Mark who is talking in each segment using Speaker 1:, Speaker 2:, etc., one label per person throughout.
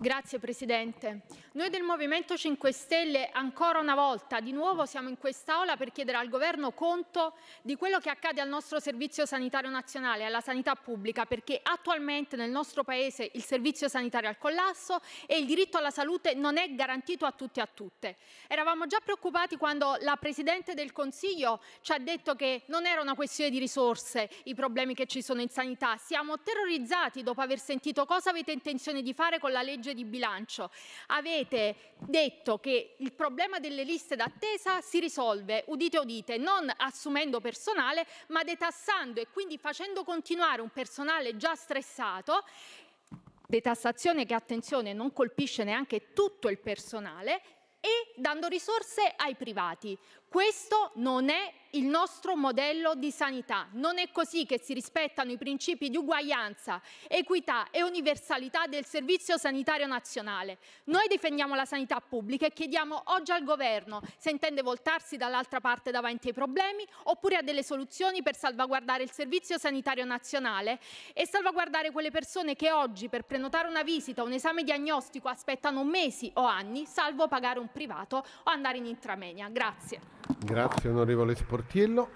Speaker 1: Grazie Presidente. Noi del Movimento 5 Stelle ancora una volta, di nuovo siamo in quest'Aula per chiedere al Governo conto di quello che accade al nostro Servizio Sanitario Nazionale, alla sanità pubblica, perché attualmente nel nostro Paese il servizio sanitario è al collasso e il diritto alla salute non è garantito a tutti e a tutte. Eravamo già preoccupati quando la Presidente del Consiglio ci ha detto che non era una questione di risorse i problemi che ci sono in sanità. Siamo terrorizzati dopo aver sentito cosa avete intenzione di fare con la legge legge di bilancio avete detto che il problema delle liste d'attesa si risolve, udite udite, non assumendo personale ma detassando e quindi facendo continuare un personale già stressato detassazione che attenzione non colpisce neanche tutto il personale e dando risorse ai privati. Questo non è il nostro modello di sanità. Non è così che si rispettano i principi di uguaglianza, equità e universalità del Servizio Sanitario Nazionale. Noi difendiamo la sanità pubblica e chiediamo oggi al Governo se intende voltarsi dall'altra parte davanti ai problemi oppure a delle soluzioni per salvaguardare il Servizio Sanitario Nazionale e salvaguardare quelle persone che oggi per prenotare una visita o un esame diagnostico aspettano mesi o anni, salvo pagare un privato o andare in intramenia. Grazie.
Speaker 2: Grazie onorevole Sporazzi. Portiello,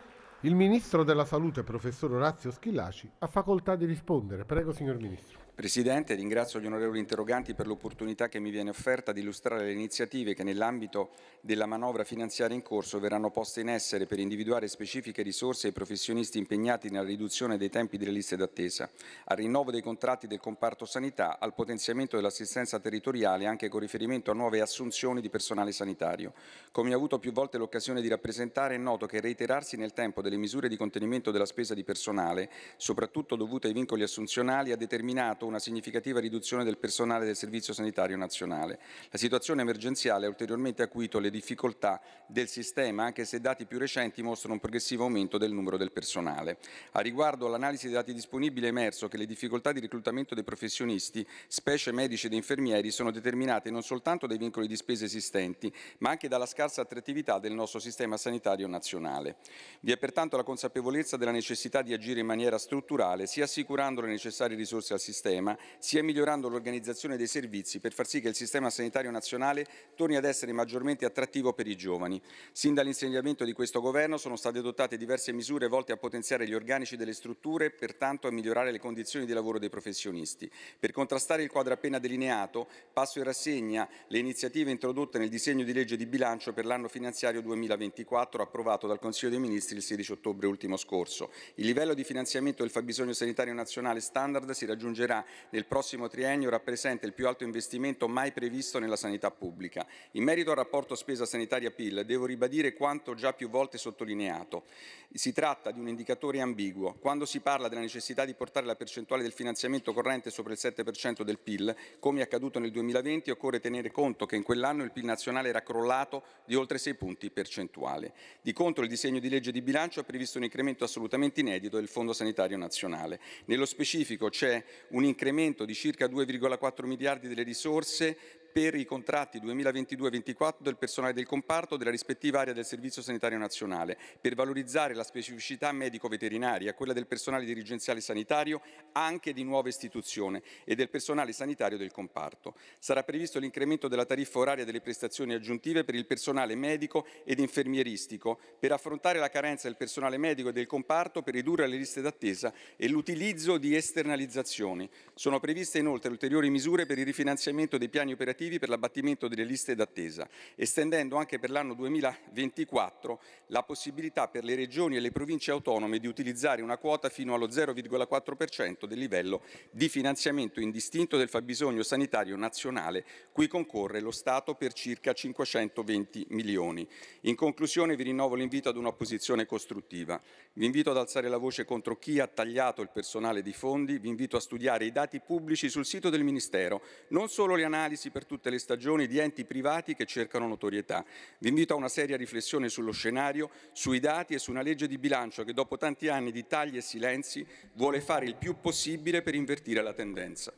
Speaker 2: il Ministro della Salute, Professor Orazio Schillaci, ha facoltà di rispondere. Prego, signor Ministro.
Speaker 3: Presidente, ringrazio gli onorevoli interroganti per l'opportunità che mi viene offerta di illustrare le iniziative che nell'ambito della manovra finanziaria in corso verranno poste in essere per individuare specifiche risorse ai professionisti impegnati nella riduzione dei tempi delle liste d'attesa, al rinnovo dei contratti del comparto sanità, al potenziamento dell'assistenza territoriale anche con riferimento a nuove assunzioni di personale sanitario. Come ho avuto più volte l'occasione di rappresentare, è noto che reiterarsi nel tempo delle misure di contenimento della spesa di personale, soprattutto dovute ai vincoli assunzionali, ha determinato atto una significativa riduzione del personale del Servizio Sanitario Nazionale. La situazione emergenziale ha ulteriormente acuito le difficoltà del sistema, anche se dati più recenti mostrano un progressivo aumento del numero del personale. A riguardo all'analisi dei dati disponibili è emerso che le difficoltà di reclutamento dei professionisti, specie medici ed infermieri, sono determinate non soltanto dai vincoli di spese esistenti, ma anche dalla scarsa attrattività del nostro sistema sanitario nazionale. Vi è pertanto la consapevolezza della necessità di agire in maniera strutturale, sia assicurando le necessarie risorse al sistema, sistema, sia migliorando l'organizzazione dei servizi per far sì che il sistema sanitario nazionale torni ad essere maggiormente attrattivo per i giovani. Sin dall'insegnamento di questo governo sono state adottate diverse misure volte a potenziare gli organici delle strutture e pertanto a migliorare le condizioni di lavoro dei professionisti. Per contrastare il quadro appena delineato, passo in rassegna le iniziative introdotte nel disegno di legge di bilancio per l'anno finanziario 2024 approvato dal Consiglio dei Ministri il 16 ottobre ultimo scorso. Il livello di finanziamento del fabbisogno sanitario nazionale standard si raggiungerà nel prossimo triennio rappresenta il più alto investimento mai previsto nella sanità pubblica. In merito al rapporto spesa sanitaria-PIL devo ribadire quanto già più volte sottolineato. Si tratta di un indicatore ambiguo. Quando si parla della necessità di portare la percentuale del finanziamento corrente sopra il 7% del PIL, come è accaduto nel 2020, occorre tenere conto che in quell'anno il PIL nazionale era crollato di oltre 6 punti percentuali. Di contro il disegno di legge di bilancio ha previsto un incremento assolutamente inedito del Fondo Sanitario Nazionale. Nello specifico c'è un incremento di circa 2,4 miliardi delle risorse per i contratti 2022 2024 del personale del comparto della rispettiva area del Servizio Sanitario Nazionale, per valorizzare la specificità medico-veterinaria, quella del personale dirigenziale sanitario anche di nuova istituzione e del personale sanitario del comparto. Sarà previsto l'incremento della tariffa oraria delle prestazioni aggiuntive per il personale medico ed infermieristico, per affrontare la carenza del personale medico e del comparto, per ridurre le liste d'attesa e l'utilizzo di esternalizzazioni. Sono previste inoltre ulteriori misure per il rifinanziamento dei piani operativi applicativi per l'abbattimento delle liste d'attesa, estendendo anche per l'anno 2024 la possibilità per le regioni e le province autonome di utilizzare una quota fino allo 0,4% del livello di finanziamento indistinto del fabbisogno sanitario nazionale, cui concorre lo Stato per circa 520 milioni. In conclusione vi rinnovo l'invito ad un'opposizione costruttiva. Vi invito ad alzare la voce contro chi ha tagliato il personale di fondi, vi invito a studiare i dati pubblici sul sito del Ministero, non solo le analisi per tutte le stagioni di enti privati che cercano notorietà. Vi invito a una seria riflessione sullo scenario, sui dati e su una legge di bilancio che dopo tanti anni di tagli e silenzi vuole fare il più possibile per invertire la tendenza.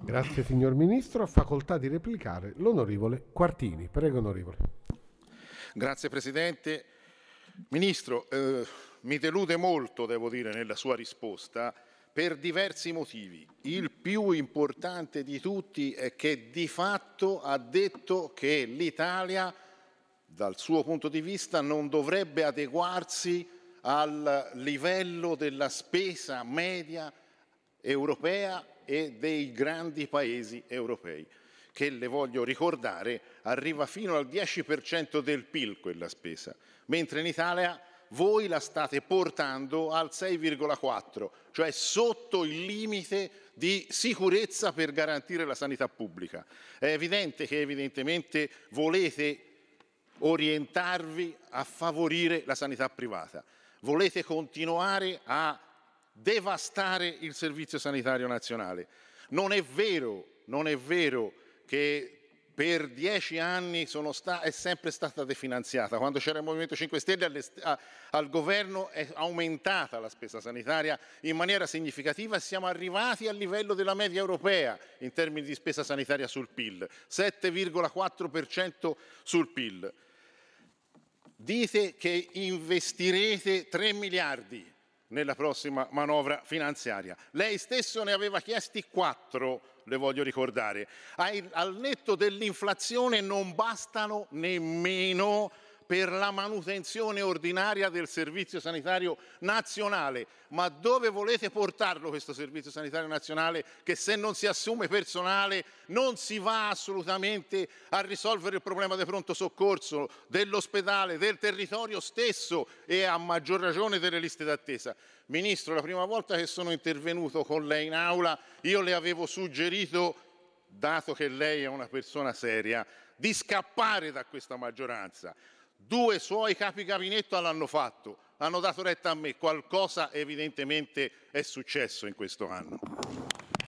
Speaker 2: Grazie signor Ministro. Ha facoltà di replicare l'onorevole Quartini. Prego onorevole. Grazie Presidente. Ministro, eh, mi delude molto, devo dire, nella sua risposta per diversi motivi. Il più importante di tutti è che di fatto ha detto che l'Italia, dal suo punto di vista, non dovrebbe adeguarsi al livello della spesa media europea e dei grandi paesi europei, che le voglio ricordare arriva fino al 10% del PIL quella spesa, mentre in Italia voi la state portando al 6,4, cioè sotto il limite di sicurezza per garantire la sanità pubblica. È evidente che evidentemente volete orientarvi a favorire la sanità privata, volete continuare a devastare il Servizio Sanitario Nazionale. Non è vero, non è vero che per dieci anni sta, è sempre stata definanziata. Quando c'era il Movimento 5 Stelle a, al governo è aumentata la spesa sanitaria in maniera significativa e siamo arrivati al livello della media europea in termini di spesa sanitaria sul PIL, 7,4% sul PIL. Dite che investirete 3 miliardi nella prossima manovra finanziaria. Lei stesso ne aveva chiesti 4 le voglio ricordare, al netto dell'inflazione non bastano nemmeno per la manutenzione ordinaria del Servizio Sanitario Nazionale. Ma dove volete portarlo questo Servizio Sanitario Nazionale che se non si assume personale non si va assolutamente a risolvere il problema del pronto soccorso, dell'ospedale, del territorio stesso e a maggior ragione delle liste d'attesa. Ministro, la prima volta che sono intervenuto con lei in aula io le avevo suggerito, dato che lei è una persona seria, di scappare da questa maggioranza. Due suoi capi gabinetto l'hanno fatto, hanno dato retta a me, qualcosa evidentemente è successo in questo anno.